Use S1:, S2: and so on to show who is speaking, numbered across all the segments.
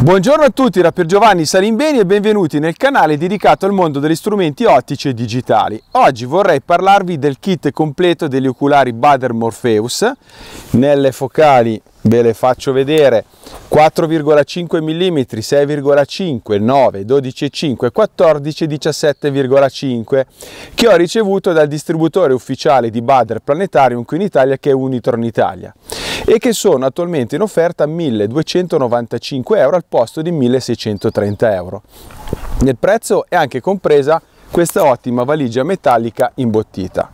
S1: Buongiorno a tutti da Giovanni Salimbeni e benvenuti nel canale dedicato al mondo degli strumenti ottici e digitali. Oggi vorrei parlarvi del kit completo degli oculari Bader Morpheus. Nelle focali ve le faccio vedere 4,5 mm, 6,5, 9, 12,5, 14, 17,5 che ho ricevuto dal distributore ufficiale di Bader Planetarium qui in Italia che è Unitron Italia e che sono attualmente in offerta 1295 euro al posto di 1630 euro. Nel prezzo è anche compresa questa ottima valigia metallica imbottita.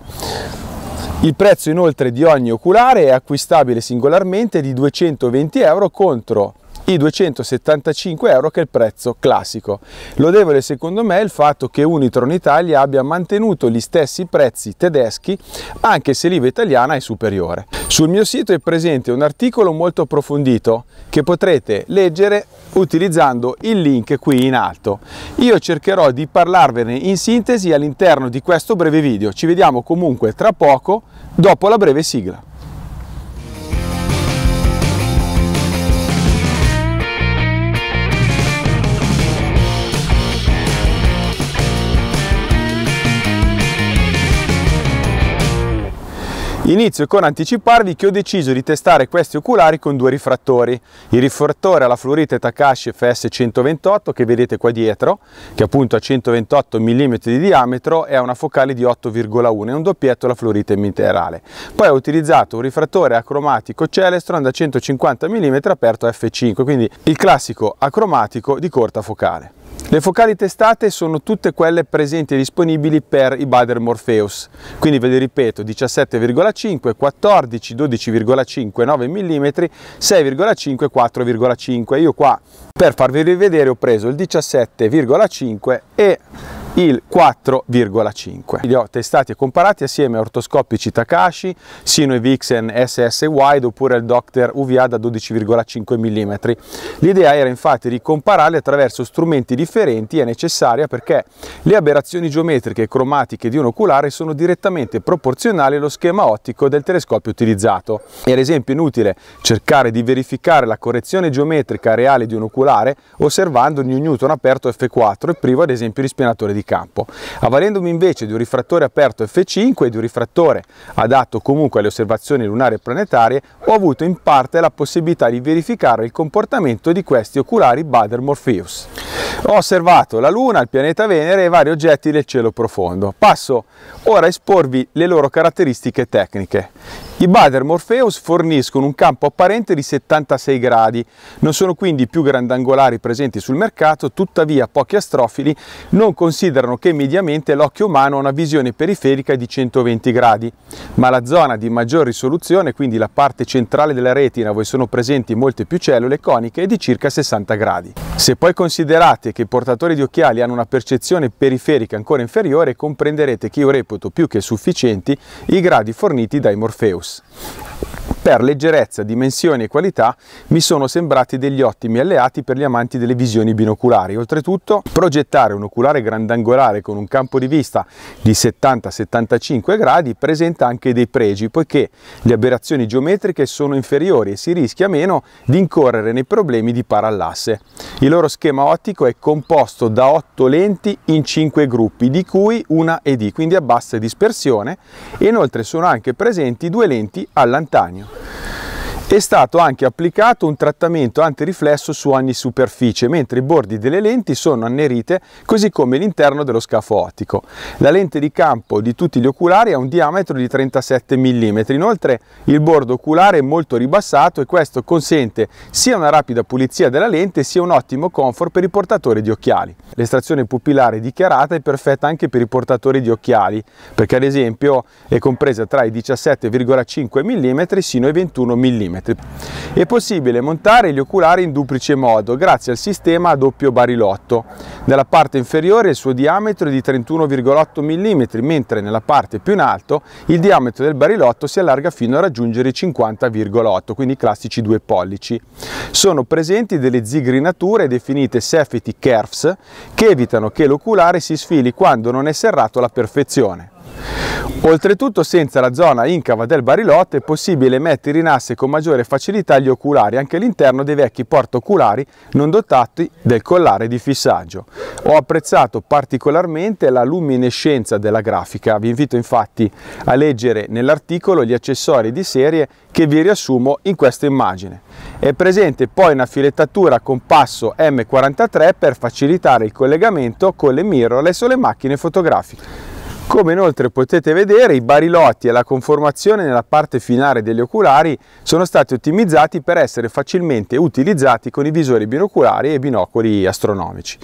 S1: Il prezzo inoltre di ogni oculare è acquistabile singolarmente di 220 euro contro i 275 euro che è il prezzo classico. Lodevole secondo me il fatto che Unitron Italia abbia mantenuto gli stessi prezzi tedeschi anche se l'IVA italiana è superiore. Sul mio sito è presente un articolo molto approfondito che potrete leggere utilizzando il link qui in alto. Io cercherò di parlarvene in sintesi all'interno di questo breve video. Ci vediamo comunque tra poco dopo la breve sigla. Inizio con anticiparvi che ho deciso di testare questi oculari con due rifrattori, il rifrattore alla fluorite Takashi FS 128 che vedete qua dietro, che appunto ha 128 mm di diametro e ha una focale di 8,1 e un doppietto alla fluorite minerale. Poi ho utilizzato un rifrattore acromatico Celestron da 150 mm aperto a F5, quindi il classico acromatico di corta focale. Le focali testate sono tutte quelle presenti e disponibili per i Bader Morpheus, quindi ve le ripeto 17,5, 14, 12,5, 9 mm, 6,5, 4,5. Io qua per farvi rivedere ho preso il 17,5 e il 4,5. Li ho testati e comparati assieme a ortoscopici Takashi, Sino Sinoe Vixen SS Wide oppure il Doctor UVA da 12,5 mm. L'idea era infatti di compararli attraverso strumenti differenti è necessaria perché le aberrazioni geometriche e cromatiche di un oculare sono direttamente proporzionali allo schema ottico del telescopio utilizzato. È ad esempio inutile cercare di verificare la correzione geometrica reale di un oculare osservando il New Newton aperto F4 e privo ad esempio di spianatore di campo, avvalendomi invece di un rifrattore aperto F5 e di un rifrattore adatto comunque alle osservazioni lunari e planetarie, ho avuto in parte la possibilità di verificare il comportamento di questi oculari Bader Morpheus. Ho osservato la Luna, il pianeta Venere e vari oggetti del cielo profondo. Passo ora a esporvi le loro caratteristiche tecniche. I Bader Morpheus forniscono un campo apparente di 76 gradi, non sono quindi i più grandangolari presenti sul mercato, tuttavia pochi astrofili non considerano che mediamente l'occhio umano ha una visione periferica di 120 gradi, ma la zona di maggior risoluzione, quindi la parte centrale della retina, dove sono presenti molte più cellule coniche, è di circa 60 gradi. Se poi considerate che i portatori di occhiali hanno una percezione periferica ancora inferiore, comprenderete che io reputo più che sufficienti i gradi forniti dai Morpheus per leggerezza, dimensioni e qualità mi sono sembrati degli ottimi alleati per gli amanti delle visioni binoculari. Oltretutto progettare un oculare grandangolare con un campo di vista di 70-75 gradi presenta anche dei pregi poiché le aberrazioni geometriche sono inferiori e si rischia meno di incorrere nei problemi di parallasse. Il loro schema ottico è composto da 8 lenti in 5 gruppi di cui una ED quindi a bassa dispersione e inoltre sono anche presenti due lenti all'antanio. È stato anche applicato un trattamento antiriflesso su ogni superficie, mentre i bordi delle lenti sono annerite, così come l'interno dello scafo ottico. La lente di campo di tutti gli oculari ha un diametro di 37 mm, inoltre il bordo oculare è molto ribassato e questo consente sia una rapida pulizia della lente sia un ottimo comfort per i portatori di occhiali. L'estrazione pupillare dichiarata è perfetta anche per i portatori di occhiali, perché ad esempio è compresa tra i 17,5 mm sino ai 21 mm. È possibile montare gli oculari in duplice modo grazie al sistema a doppio barilotto. Nella parte inferiore il suo diametro è di 31,8 mm, mentre nella parte più in alto il diametro del barilotto si allarga fino a raggiungere i 50,8, quindi i classici due pollici. Sono presenti delle zigrinature definite safety curves che evitano che l'oculare si sfili quando non è serrato alla perfezione. Oltretutto senza la zona incava del barilotto è possibile mettere in asse con maggiore facilità gli oculari anche all'interno dei vecchi portoculari non dotati del collare di fissaggio. Ho apprezzato particolarmente la luminescenza della grafica, vi invito infatti a leggere nell'articolo gli accessori di serie che vi riassumo in questa immagine. È presente poi una filettatura con passo M43 per facilitare il collegamento con le mirrorless o le macchine fotografiche. Come inoltre potete vedere i barilotti e la conformazione nella parte finale degli oculari sono stati ottimizzati per essere facilmente utilizzati con i visori binoculari e binocoli astronomici.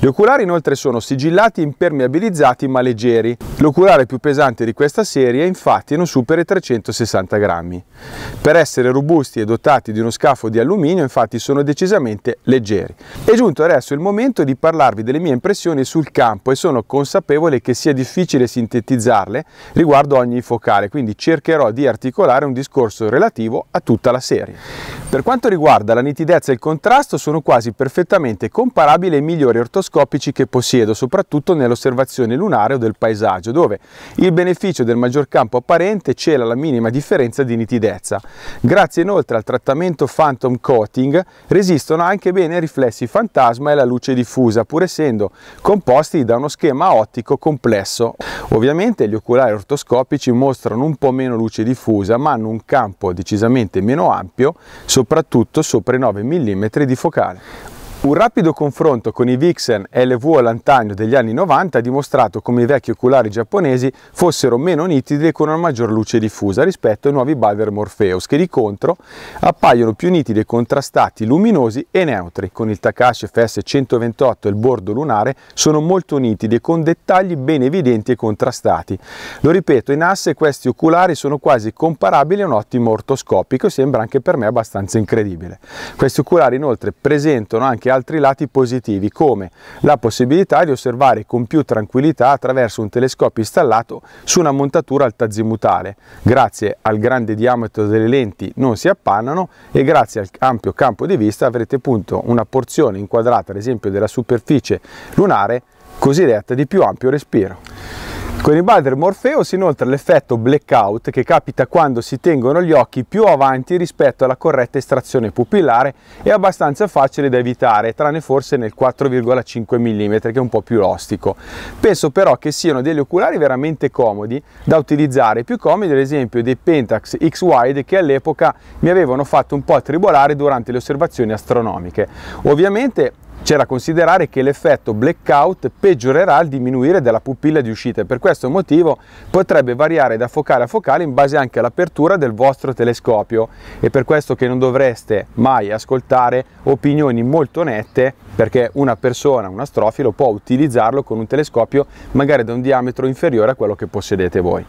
S1: Gli oculari inoltre sono sigillati, impermeabilizzati ma leggeri. L'oculare più pesante di questa serie infatti non supera i 360 grammi. Per essere robusti e dotati di uno scafo di alluminio infatti sono decisamente leggeri. È giunto adesso il momento di parlarvi delle mie impressioni sul campo e sono consapevole che sia difficile sintetizzarle riguardo ogni focale, quindi cercherò di articolare un discorso relativo a tutta la serie. Per quanto riguarda la nitidezza e il contrasto sono quasi perfettamente comparabili ai migliori ortoscopici che possiedo, soprattutto nell'osservazione lunare o del paesaggio, dove il beneficio del maggior campo apparente cela la minima differenza di nitidezza. Grazie inoltre al trattamento Phantom Coating resistono anche bene ai riflessi fantasma e alla luce diffusa, pur essendo composti da uno schema ottico complesso. Ovviamente gli oculari ortoscopici mostrano un po' meno luce diffusa, ma hanno un campo decisamente meno ampio, soprattutto sopra i 9 mm di focale. Un rapido confronto con i Vixen LV Lantagno degli anni 90 ha dimostrato come i vecchi oculari giapponesi fossero meno nitidi e con una maggior luce diffusa rispetto ai nuovi Bader Morpheus che di contro appaiono più nitidi e contrastati, luminosi e neutri. Con il Takashi FS 128 e il bordo lunare sono molto nitidi e con dettagli ben evidenti e contrastati. Lo ripeto, in asse questi oculari sono quasi comparabili a un ottimo ortoscopico e sembra anche per me abbastanza incredibile. Questi oculari inoltre presentano anche altri lati positivi come la possibilità di osservare con più tranquillità attraverso un telescopio installato su una montatura altazimutale. Grazie al grande diametro delle lenti non si appannano e grazie al ampio campo di vista avrete appunto una porzione inquadrata ad esempio della superficie lunare cosiddetta di più ampio respiro. Con i Bader Morpheus inoltre l'effetto blackout che capita quando si tengono gli occhi più avanti rispetto alla corretta estrazione pupillare è abbastanza facile da evitare, tranne forse nel 4,5 mm che è un po' più ostico. Penso però che siano degli oculari veramente comodi da utilizzare, più comodi ad esempio dei Pentax X-Wide che all'epoca mi avevano fatto un po' tribolare durante le osservazioni astronomiche. Ovviamente c'è da considerare che l'effetto blackout peggiorerà al diminuire della pupilla di uscita e per questo motivo potrebbe variare da focale a focale in base anche all'apertura del vostro telescopio e per questo che non dovreste mai ascoltare opinioni molto nette perché una persona, un astrofilo, può utilizzarlo con un telescopio magari da un diametro inferiore a quello che possedete voi.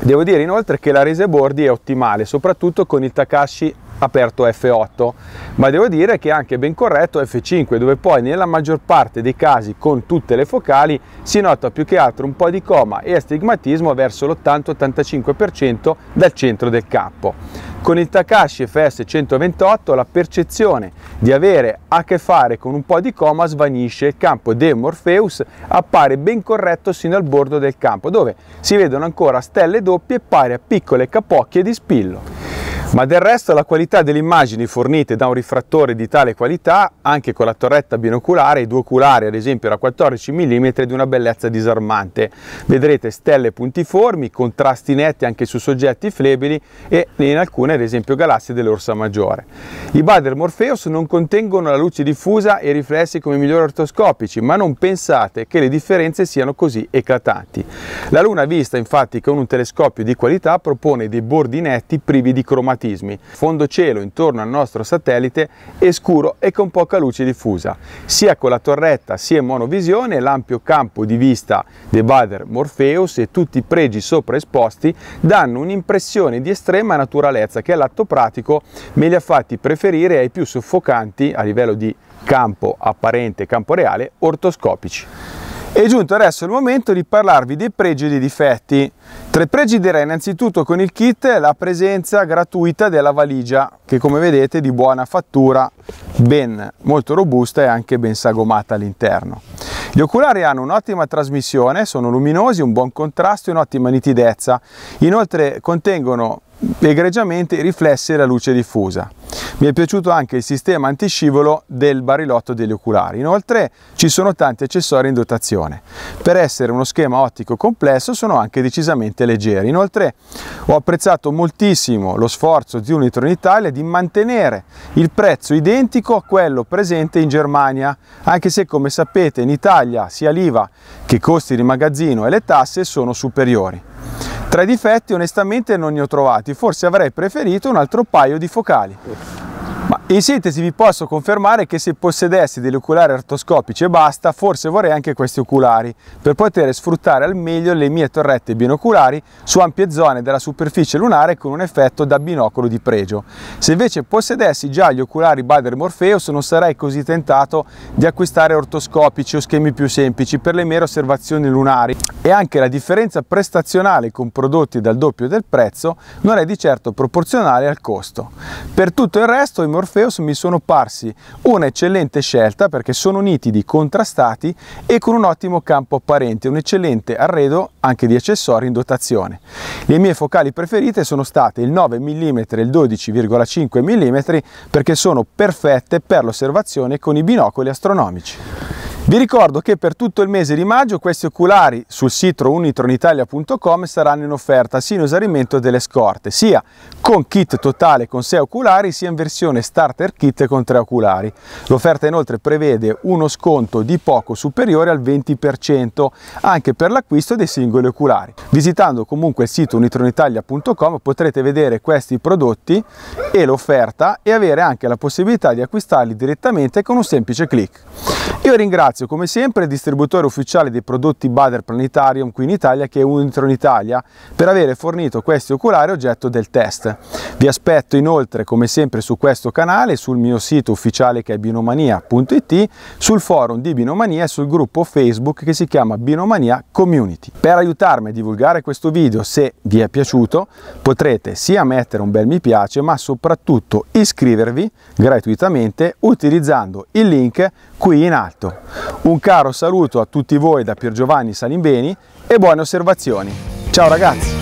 S1: Devo dire inoltre che la resa bordi è ottimale, soprattutto con il Takashi aperto F8, ma devo dire che è anche ben corretto F5, dove poi nella maggior parte dei casi con tutte le focali si nota più che altro un po' di coma e astigmatismo verso l'80-85% dal centro del campo. Con il Takashi FS 128 la percezione di avere a che fare con un po' di coma svanisce, il campo De Morpheus appare ben corretto sino al bordo del campo, dove si vedono ancora stelle doppie pari a piccole capocchie di spillo. Ma del resto la qualità delle immagini fornite da un rifrattore di tale qualità, anche con la torretta binoculare, e due oculari ad esempio da 14 mm, è di una bellezza disarmante. Vedrete stelle puntiformi, contrasti netti anche su soggetti flebili e in alcune ad esempio galassie dell'Orsa Maggiore. I Bader Morpheus non contengono la luce diffusa e i riflessi come migliori ortoscopici, ma non pensate che le differenze siano così eclatanti. La Luna vista infatti con un telescopio di qualità propone dei bordi netti privi di cromatica automatismi, fondo cielo intorno al nostro satellite è scuro e con poca luce diffusa. Sia con la torretta sia in monovisione l'ampio campo di vista dei Bader Morpheus e tutti i pregi sopra esposti danno un'impressione di estrema naturalezza che all'atto pratico me li ha fatti preferire ai più soffocanti a livello di campo apparente e campo reale ortoscopici. È giunto adesso il momento di parlarvi dei pregi e dei difetti Tre i pregi direi innanzitutto con il kit la presenza gratuita della valigia che come vedete è di buona fattura, ben molto robusta e anche ben sagomata all'interno. Gli oculari hanno un'ottima trasmissione, sono luminosi, un buon contrasto e un'ottima nitidezza. Inoltre contengono egregiamente riflesse la luce diffusa. Mi è piaciuto anche il sistema antiscivolo del barilotto degli oculari. Inoltre ci sono tanti accessori in dotazione. Per essere uno schema ottico complesso sono anche decisamente leggeri. Inoltre ho apprezzato moltissimo lo sforzo di Unitron Italia di mantenere il prezzo identico a quello presente in Germania, anche se come sapete in Italia sia l'IVA che i costi di magazzino e le tasse sono superiori. Tra i difetti onestamente non ne ho trovati, forse avrei preferito un altro paio di focali. In sintesi vi posso confermare che se possedessi degli oculari artoscopici e basta, forse vorrei anche questi oculari, per poter sfruttare al meglio le mie torrette binoculari su ampie zone della superficie lunare con un effetto da binocolo di pregio. Se invece possedessi già gli oculari Bader Morpheus non sarei così tentato di acquistare ortoscopici o schemi più semplici per le mere osservazioni lunari e anche la differenza prestazionale con prodotti dal doppio del prezzo non è di certo proporzionale al costo. Per tutto il resto i Morpheus Morpheus mi sono parsi un'eccellente scelta perché sono nitidi, contrastati e con un ottimo campo apparente, un eccellente arredo anche di accessori in dotazione. Le mie focali preferite sono state il 9 mm e il 12,5 mm perché sono perfette per l'osservazione con i binocoli astronomici. Vi ricordo che per tutto il mese di maggio questi oculari sul sito unitronitalia.com saranno in offerta in esaurimento delle scorte, sia con kit totale con 6 oculari, sia in versione starter kit con 3 oculari. L'offerta inoltre prevede uno sconto di poco superiore al 20% anche per l'acquisto dei singoli oculari. Visitando comunque il sito unitronitalia.com potrete vedere questi prodotti e l'offerta e avere anche la possibilità di acquistarli direttamente con un semplice clic. Io ringrazio ringrazio come sempre il distributore ufficiale dei prodotti Bader Planetarium qui in Italia che è Unitron Italia per aver fornito questi oculari oggetto del test. Vi aspetto inoltre come sempre su questo canale, sul mio sito ufficiale che è binomania.it, sul forum di Binomania e sul gruppo Facebook che si chiama Binomania Community. Per aiutarmi a divulgare questo video se vi è piaciuto potrete sia mettere un bel mi piace ma soprattutto iscrivervi gratuitamente utilizzando il link qui in alto. Un caro saluto a tutti voi da Pier Giovanni Salimbeni e buone osservazioni. Ciao ragazzi!